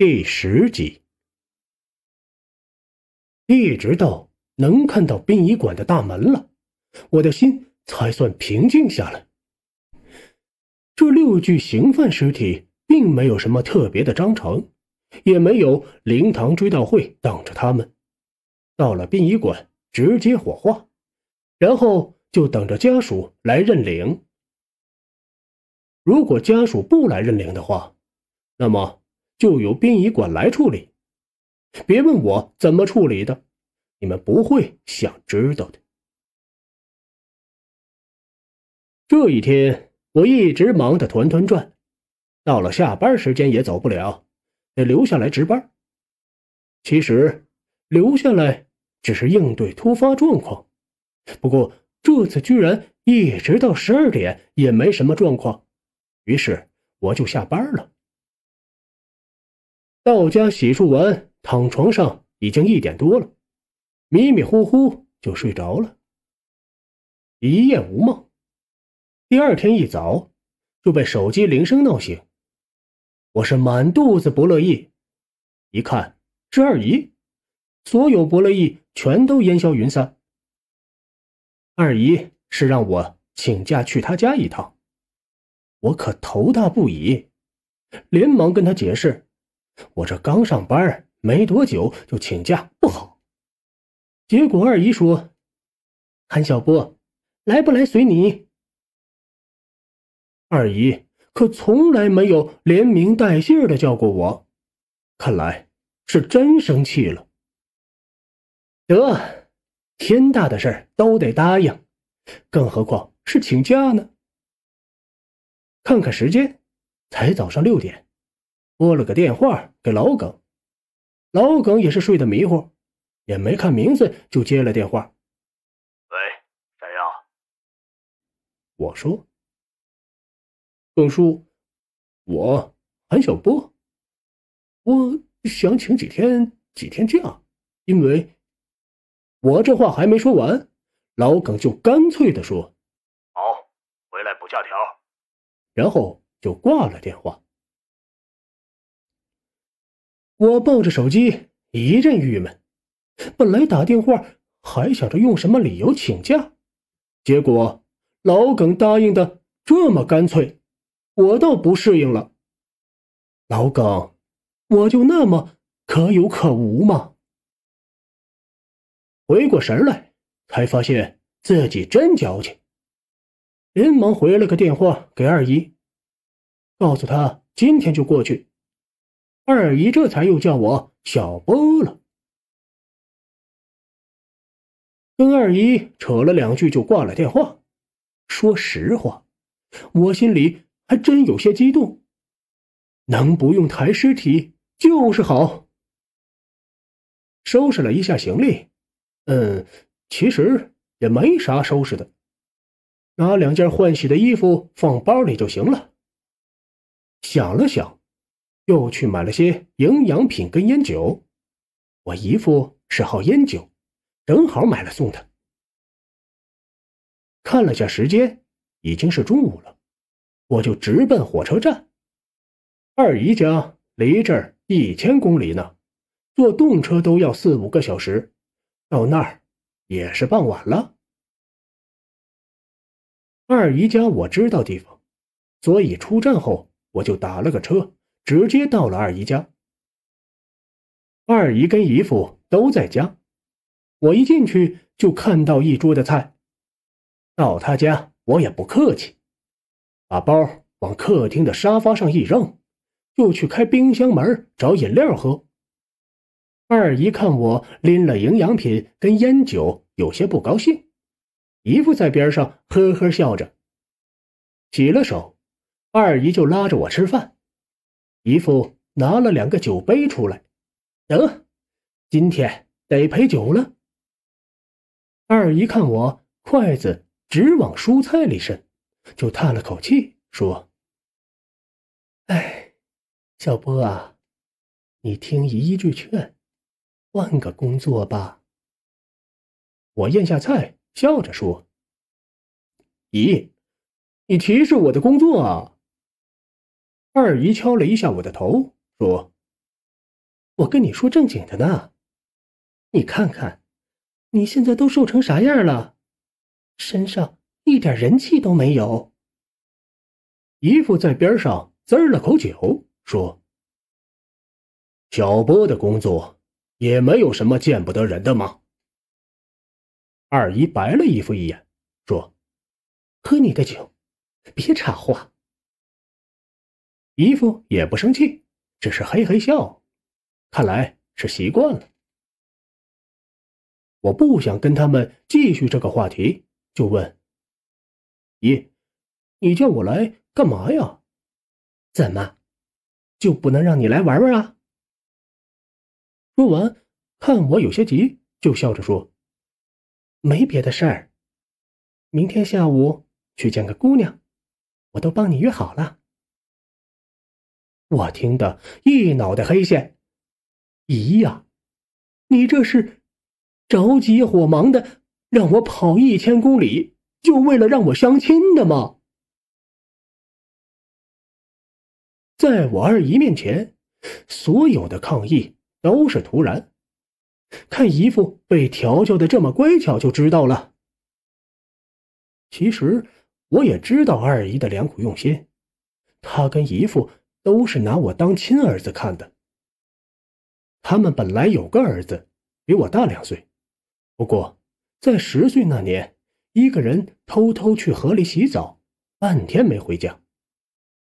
第十集，一直到能看到殡仪馆的大门了，我的心才算平静下来。这六具刑犯尸体并没有什么特别的章程，也没有灵堂追悼会等着他们。到了殡仪馆，直接火化，然后就等着家属来认领。如果家属不来认领的话，那么……就由殡仪馆来处理，别问我怎么处理的，你们不会想知道的。这一天我一直忙得团团转，到了下班时间也走不了，得留下来值班。其实留下来只是应对突发状况，不过这次居然一直到十二点也没什么状况，于是我就下班了。到家洗漱完，躺床上已经一点多了，迷迷糊糊就睡着了。一夜无梦，第二天一早就被手机铃声闹醒。我是满肚子不乐意，一看是二姨，所有不乐意全都烟消云散。二姨是让我请假去她家一趟，我可头大不已，连忙跟她解释。我这刚上班没多久就请假不好，结果二姨说：“韩晓波，来不来随你。”二姨可从来没有连名带姓的叫过我，看来是真生气了。得，天大的事儿都得答应，更何况是请假呢？看看时间，才早上六点。拨了个电话给老耿，老耿也是睡得迷糊，也没看名字就接了电话。喂，咋样？我说，耿叔，我韩小波，我想请几天几天假，因为……我这话还没说完，老耿就干脆的说：“好，回来补假条。”然后就挂了电话。我抱着手机一阵郁闷，本来打电话还想着用什么理由请假，结果老耿答应的这么干脆，我倒不适应了。老耿，我就那么可有可无吗？回过神来，才发现自己真矫情，连忙回了个电话给二姨，告诉她今天就过去。二姨这才又叫我小波了。跟二姨扯了两句就挂了电话。说实话，我心里还真有些激动。能不用抬尸体就是好。收拾了一下行李，嗯，其实也没啥收拾的，拿两件换洗的衣服放包里就行了。想了想。又去买了些营养品跟烟酒，我姨夫是好烟酒，正好买了送他。看了下时间，已经是中午了，我就直奔火车站。二姨家离这儿一千公里呢，坐动车都要四五个小时，到那儿也是傍晚了。二姨家我知道地方，所以出站后我就打了个车。直接到了二姨家，二姨跟姨夫都在家。我一进去就看到一桌的菜。到他家我也不客气，把包往客厅的沙发上一扔，又去开冰箱门找饮料喝。二姨看我拎了营养品跟烟酒，有些不高兴。姨夫在边上呵呵笑着。洗了手，二姨就拉着我吃饭。姨父拿了两个酒杯出来，得，今天得陪酒了。二姨看我筷子直往蔬菜里伸，就叹了口气说：“哎，小波啊，你听姨一句劝，换个工作吧。”我咽下菜，笑着说：“姨，你提示我的工作啊。”二姨敲了一下我的头，说：“我跟你说正经的呢，你看看，你现在都瘦成啥样了，身上一点人气都没有。”姨父在边上滋了口酒，说：“小波的工作也没有什么见不得人的吗？”二姨白了姨父一眼，说：“喝你的酒，别插话。”姨夫也不生气，只是嘿嘿笑，看来是习惯了。我不想跟他们继续这个话题，就问：“姨，你叫我来干嘛呀？怎么就不能让你来玩玩啊？”说完，看我有些急，就笑着说：“没别的事儿，明天下午去见个姑娘，我都帮你约好了。”我听得一脑袋黑线，姨呀，你这是着急火忙的让我跑一千公里，就为了让我相亲的吗？在我二姨面前，所有的抗议都是徒然。看姨父被调教的这么乖巧，就知道了。其实我也知道二姨的良苦用心，她跟姨父。都是拿我当亲儿子看的。他们本来有个儿子，比我大两岁，不过在十岁那年，一个人偷偷去河里洗澡，半天没回家，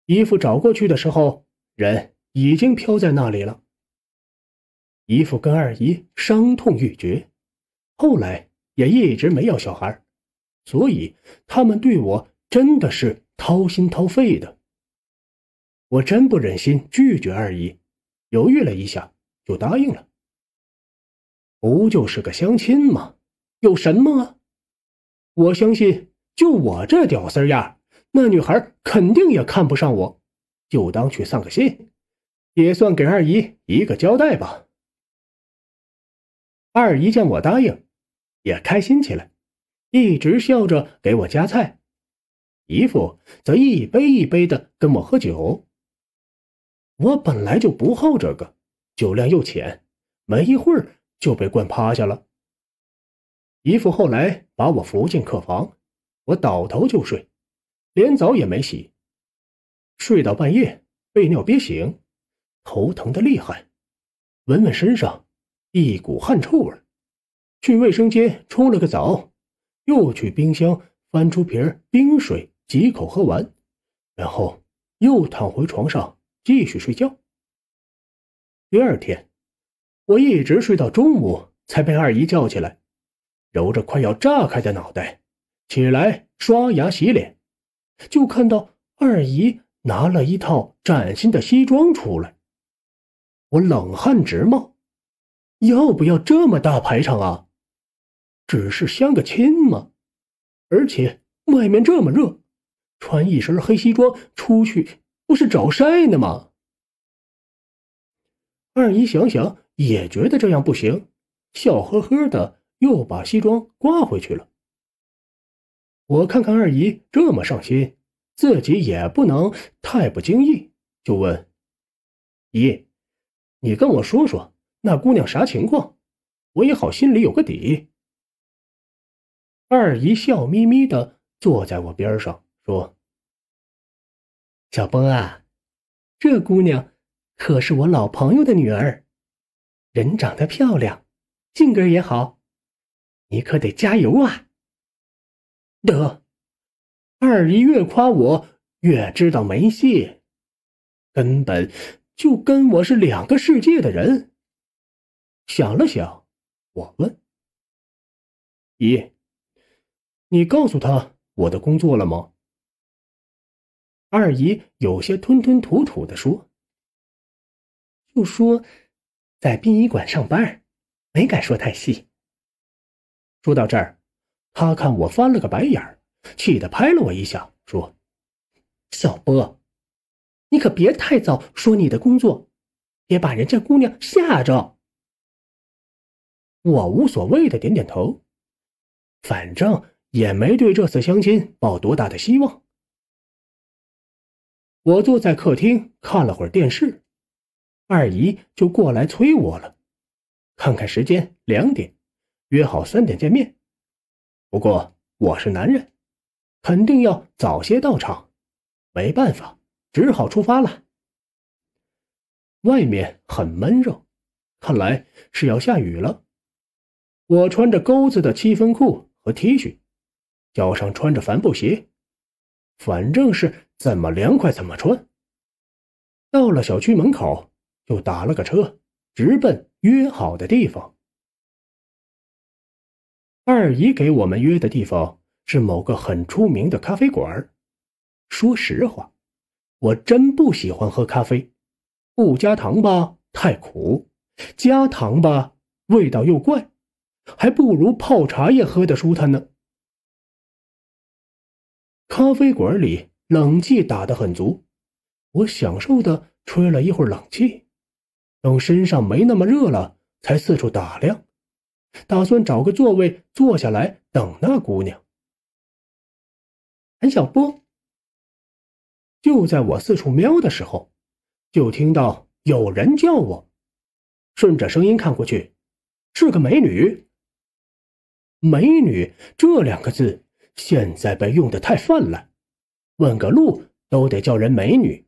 姨父找过去的时候，人已经飘在那里了。姨父跟二姨伤痛欲绝，后来也一直没要小孩，所以他们对我真的是掏心掏肺的。我真不忍心拒绝二姨，犹豫了一下就答应了。不就是个相亲吗？有什么？啊？我相信，就我这屌丝样，那女孩肯定也看不上我。就当去散个心，也算给二姨一个交代吧。二姨见我答应，也开心起来，一直笑着给我夹菜。姨父则一杯一杯的跟我喝酒。我本来就不好这个，酒量又浅，没一会儿就被灌趴下了。姨父后来把我扶进客房，我倒头就睡，连澡也没洗。睡到半夜被尿憋醒，头疼的厉害，闻闻身上一股汗臭味，去卫生间冲了个澡，又去冰箱翻出瓶冰水，几口喝完，然后又躺回床上。继续睡觉。第二天，我一直睡到中午才被二姨叫起来，揉着快要炸开的脑袋，起来刷牙洗脸，就看到二姨拿了一套崭新的西装出来。我冷汗直冒，要不要这么大排场啊？只是相个亲嘛，而且外面这么热，穿一身黑西装出去。不是找晒呢吗？二姨想想也觉得这样不行，笑呵呵的又把西装挂回去了。我看看二姨这么上心，自己也不能太不经意，就问：“姨，你跟我说说那姑娘啥情况，我也好心里有个底。”二姨笑眯眯的坐在我边上说。小波啊，这姑娘可是我老朋友的女儿，人长得漂亮，性格也好，你可得加油啊！得，二姨越夸我越知道没戏，根本就跟我是两个世界的人。想了想，我问：“姨，你告诉他我的工作了吗？”二姨有些吞吞吐吐的说：“就说，在殡仪馆上班，没敢说太细。”说到这儿，她看我翻了个白眼儿，气得拍了我一下，说：“小波，你可别太早说你的工作，别把人家姑娘吓着。”我无所谓的点点头，反正也没对这次相亲抱多大的希望。我坐在客厅看了会儿电视，二姨就过来催我了。看看时间，两点，约好三点见面。不过我是男人，肯定要早些到场。没办法，只好出发了。外面很闷热，看来是要下雨了。我穿着钩子的七分裤和 T 恤，脚上穿着帆布鞋。反正是怎么凉快怎么穿。到了小区门口，又打了个车，直奔约好的地方。二姨给我们约的地方是某个很出名的咖啡馆。说实话，我真不喜欢喝咖啡，不加糖吧太苦，加糖吧味道又怪，还不如泡茶叶喝的舒坦呢。咖啡馆里冷气打得很足，我享受的吹了一会儿冷气，等身上没那么热了，才四处打量，打算找个座位坐下来等那姑娘。韩小波。就在我四处瞄的时候，就听到有人叫我，顺着声音看过去，是个美女。美女这两个字。现在被用得太泛滥，问个路都得叫人美女，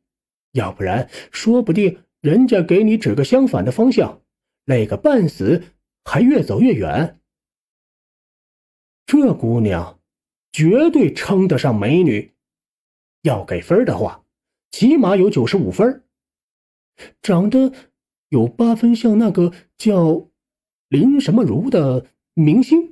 要不然说不定人家给你指个相反的方向，累个半死，还越走越远。这姑娘绝对称得上美女，要给分的话，起码有九十五分。长得有八分像那个叫林什么如的明星。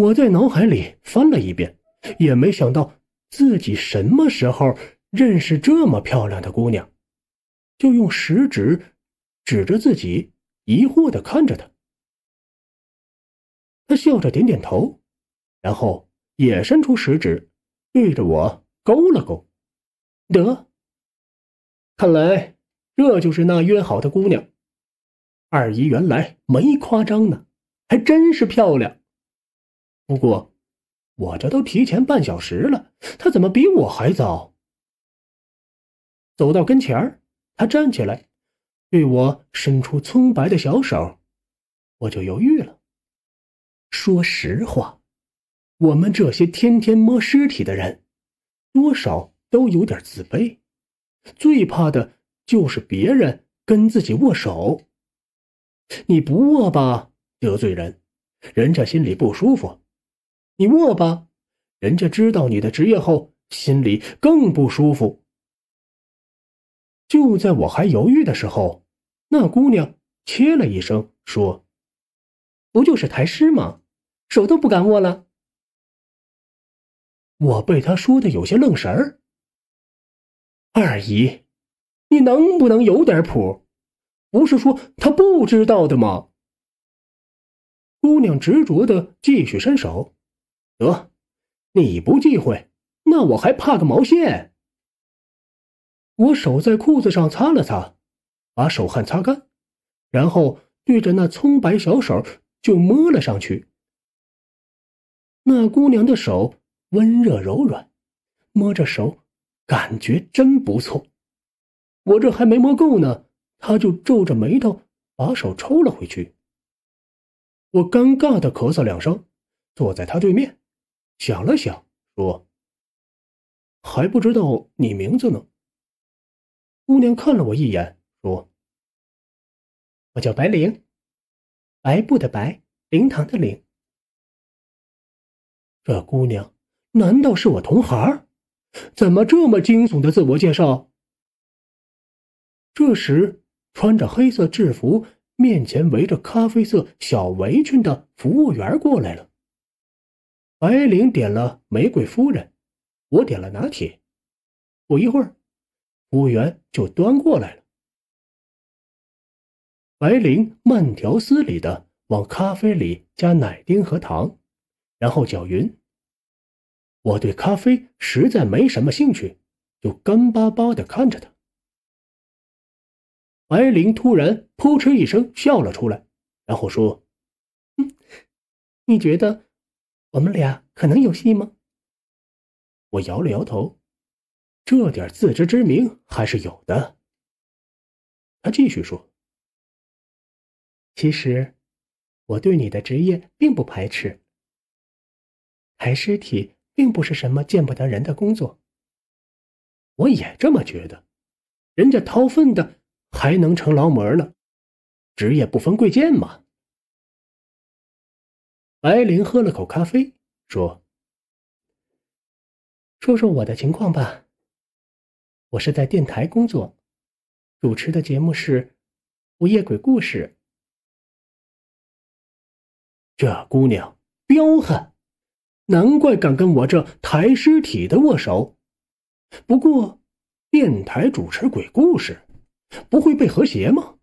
我在脑海里翻了一遍，也没想到自己什么时候认识这么漂亮的姑娘，就用食指指着自己，疑惑的看着她。她笑着点点头，然后也伸出食指，对着我勾了勾。得，看来这就是那约好的姑娘。二姨原来没夸张呢，还真是漂亮。不过，我这都提前半小时了，他怎么比我还早？走到跟前儿，他站起来，对我伸出葱白的小手，我就犹豫了。说实话，我们这些天天摸尸体的人，多少都有点自卑，最怕的就是别人跟自己握手。你不握吧，得罪人，人家心里不舒服。你握吧，人家知道你的职业后，心里更不舒服。就在我还犹豫的时候，那姑娘切了一声，说：“不就是台师吗？手都不敢握了。”我被她说的有些愣神儿。二姨，你能不能有点谱？不是说他不知道的吗？姑娘执着的继续伸手。得，你不忌讳，那我还怕个毛线？我手在裤子上擦了擦，把手汗擦干，然后对着那葱白小手就摸了上去。那姑娘的手温热柔软，摸着手感觉真不错。我这还没摸够呢，她就皱着眉头把手抽了回去。我尴尬的咳嗽两声，坐在她对面。想了想，说：“还不知道你名字呢。”姑娘看了我一眼，说：“我叫白灵，白布的白，灵堂的灵。”这姑娘难道是我同行？怎么这么惊悚的自我介绍？这时，穿着黑色制服、面前围着咖啡色小围裙的服务员过来了。白灵点了玫瑰夫人，我点了拿铁。不一会儿，服务员就端过来了。白灵慢条斯理的往咖啡里加奶丁和糖，然后搅匀。我对咖啡实在没什么兴趣，就干巴巴的看着他。白灵突然扑哧一声笑了出来，然后说：“你觉得？”我们俩可能有戏吗？我摇了摇头，这点自知之明还是有的。他继续说：“其实，我对你的职业并不排斥，抬尸体，并不是什么见不得人的工作。我也这么觉得，人家掏粪的还能成劳模呢，职业不分贵贱嘛。”白灵喝了口咖啡，说：“说说我的情况吧。我是在电台工作，主持的节目是午夜鬼故事。这姑娘彪悍，难怪敢跟我这抬尸体的握手。不过，电台主持鬼故事，不会被和谐吗？”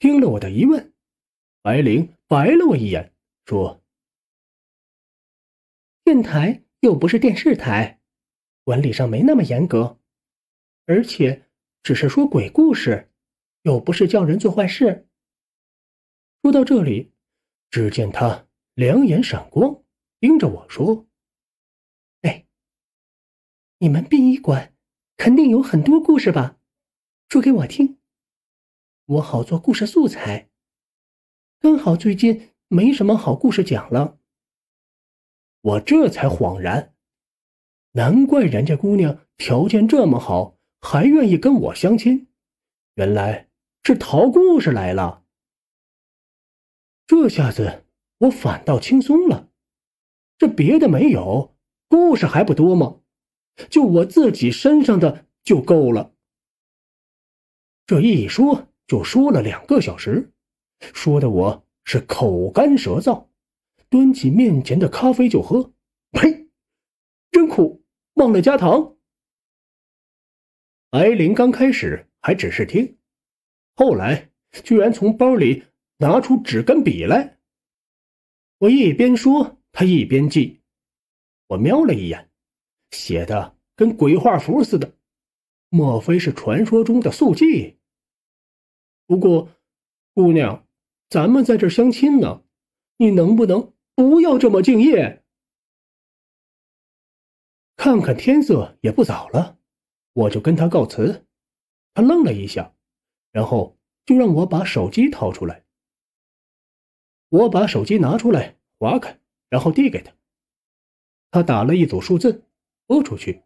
听了我的疑问，白灵白了我一眼。说，电台又不是电视台，管理上没那么严格，而且只是说鬼故事，又不是叫人做坏事。说到这里，只见他两眼闪光，盯着我说：“哎，你们殡仪馆肯定有很多故事吧？说给我听，我好做故事素材。刚好最近。”没什么好故事讲了，我这才恍然，难怪人家姑娘条件这么好，还愿意跟我相亲，原来是淘故事来了。这下子我反倒轻松了，这别的没有，故事还不多吗？就我自己身上的就够了。这一说就说了两个小时，说的我。是口干舌燥，端起面前的咖啡就喝。呸，真苦，忘了加糖。白灵刚开始还只是听，后来居然从包里拿出纸跟笔来。我一边说，他一边记。我瞄了一眼，写的跟鬼画符似的，莫非是传说中的速记？不过，姑娘。咱们在这相亲呢，你能不能不要这么敬业？看看天色也不早了，我就跟他告辞。他愣了一下，然后就让我把手机掏出来。我把手机拿出来，划开，然后递给他。他打了一组数字拨出去，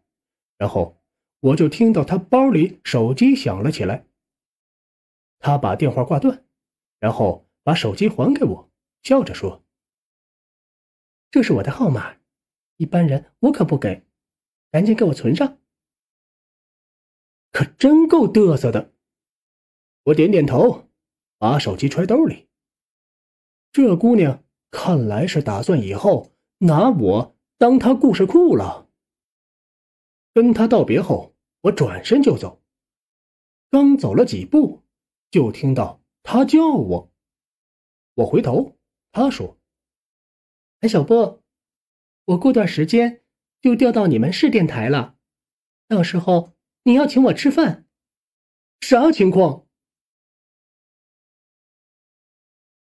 然后我就听到他包里手机响了起来。他把电话挂断，然后。把手机还给我，笑着说：“这是我的号码，一般人我可不给，赶紧给我存上。”可真够嘚瑟的！我点点头，把手机揣兜里。这姑娘看来是打算以后拿我当她故事库了。跟她道别后，我转身就走。刚走了几步，就听到她叫我。我回头，他说：“哎，小波，我过段时间就调到你们市电台了，到时候你要请我吃饭，啥情况？”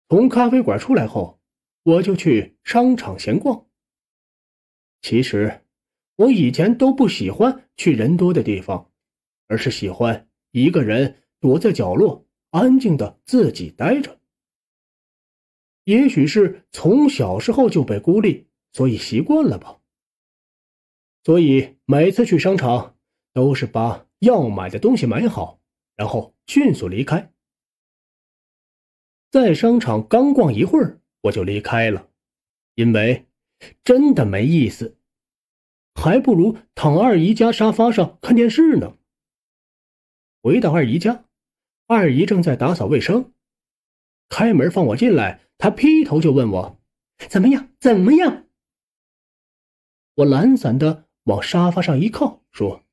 从咖啡馆出来后，我就去商场闲逛。其实，我以前都不喜欢去人多的地方，而是喜欢一个人躲在角落，安静的自己待着。也许是从小时候就被孤立，所以习惯了吧。所以每次去商场都是把要买的东西买好，然后迅速离开。在商场刚逛一会儿，我就离开了，因为真的没意思，还不如躺二姨家沙发上看电视呢。回到二姨家，二姨正在打扫卫生。开门放我进来，他劈头就问我：“怎么样？怎么样？”我懒散的往沙发上一靠，说：“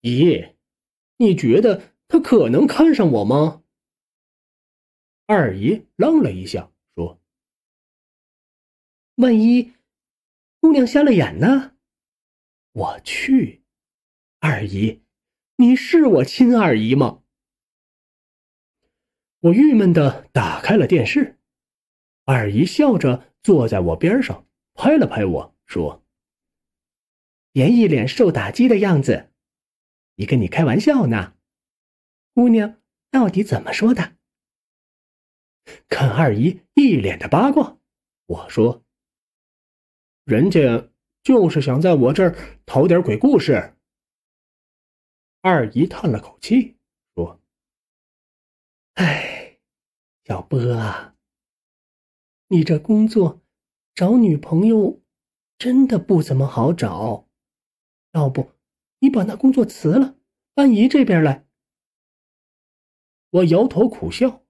姨，你觉得他可能看上我吗？”二姨愣了一下，说：“万一姑娘瞎了眼呢？”我去，二姨，你是我亲二姨吗？我郁闷的打开了电视，二姨笑着坐在我边上，拍了拍我说：“别一脸受打击的样子，你跟你开玩笑呢。”姑娘到底怎么说的？看二姨一脸的八卦，我说：“人家就是想在我这儿讨点鬼故事。”二姨叹了口气说：“哎。”小波啊，你这工作找女朋友真的不怎么好找，要不你把那工作辞了，搬姨这边来。我摇头苦笑，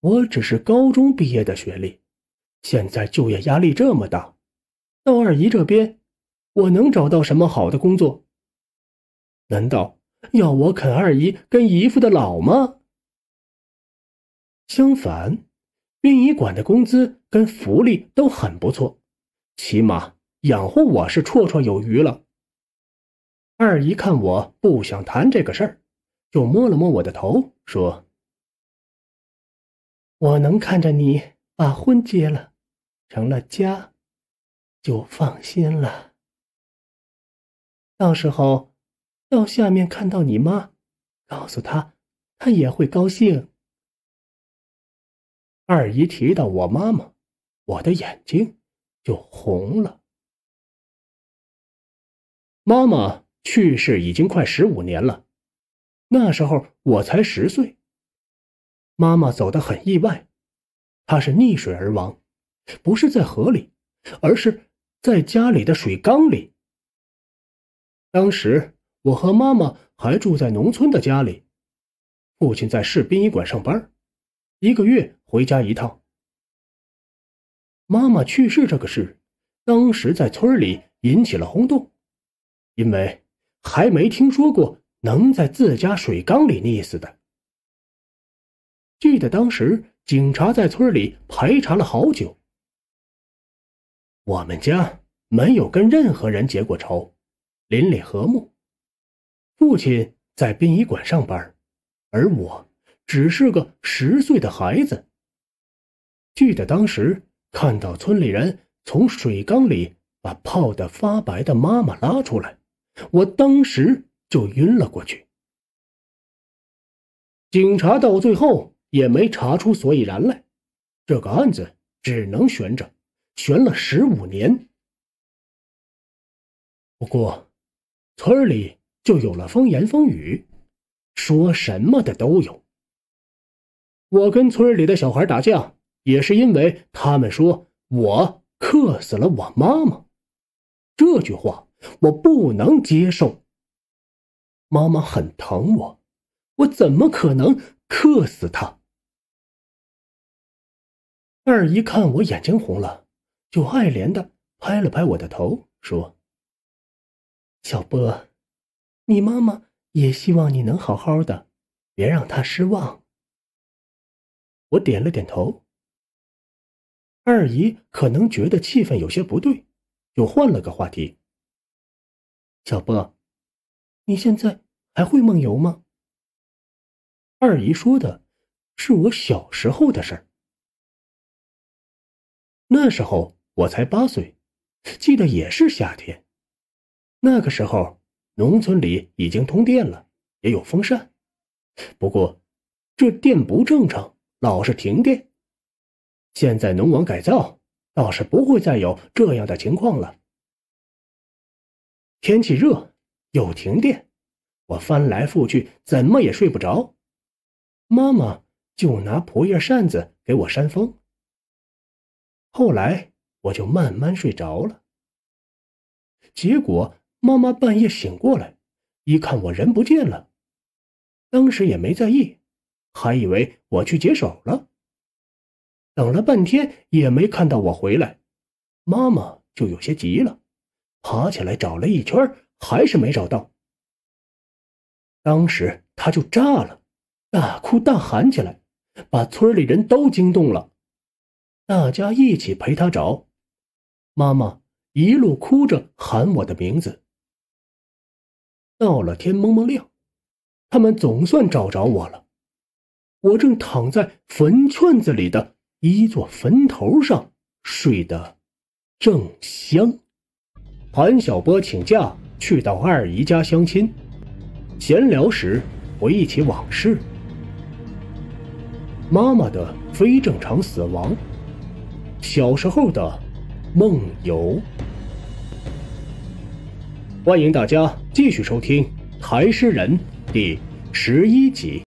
我只是高中毕业的学历，现在就业压力这么大，到二姨这边，我能找到什么好的工作？难道要我啃二姨跟姨夫的老吗？相反，殡仪馆的工资跟福利都很不错，起码养活我是绰绰有余了。二姨看我不想谈这个事儿，就摸了摸我的头，说：“我能看着你把婚结了，成了家，就放心了。到时候，到下面看到你妈，告诉她，她也会高兴。”二姨提到我妈妈，我的眼睛就红了。妈妈去世已经快十五年了，那时候我才十岁。妈妈走得很意外，她是溺水而亡，不是在河里，而是在家里的水缸里。当时我和妈妈还住在农村的家里，父亲在市殡仪馆上班。一个月回家一趟。妈妈去世这个事，当时在村里引起了轰动，因为还没听说过能在自家水缸里溺死的。记得当时警察在村里排查了好久。我们家没有跟任何人结过仇，邻里和睦。父亲在殡仪馆上班，而我。只是个十岁的孩子。记得当时看到村里人从水缸里把泡得发白的妈妈拉出来，我当时就晕了过去。警察到最后也没查出所以然来，这个案子只能悬着，悬了十五年。不过，村里就有了风言风语，说什么的都有。我跟村里的小孩打架，也是因为他们说我克死了我妈妈，这句话我不能接受。妈妈很疼我，我怎么可能克死她？二姨看我眼睛红了，就爱怜的拍了拍我的头，说：“小波，你妈妈也希望你能好好的，别让她失望。”我点了点头。二姨可能觉得气氛有些不对，又换了个话题。小波，你现在还会梦游吗？二姨说的，是我小时候的事儿。那时候我才八岁，记得也是夏天。那个时候，农村里已经通电了，也有风扇，不过，这电不正常。老是停电，现在农网改造，倒是不会再有这样的情况了。天气热又停电，我翻来覆去怎么也睡不着，妈妈就拿蒲叶扇子给我扇风。后来我就慢慢睡着了。结果妈妈半夜醒过来，一看我人不见了，当时也没在意。还以为我去解手了，等了半天也没看到我回来，妈妈就有些急了，爬起来找了一圈，还是没找到。当时她就炸了，大哭大喊起来，把村里人都惊动了，大家一起陪她找。妈妈一路哭着喊我的名字。到了天蒙蒙亮，他们总算找着我了。我正躺在坟圈子里的一座坟头上睡得正香。韩小波请假去到二姨家相亲，闲聊时回忆起往事：妈妈的非正常死亡，小时候的梦游。欢迎大家继续收听《台诗人》第十一集。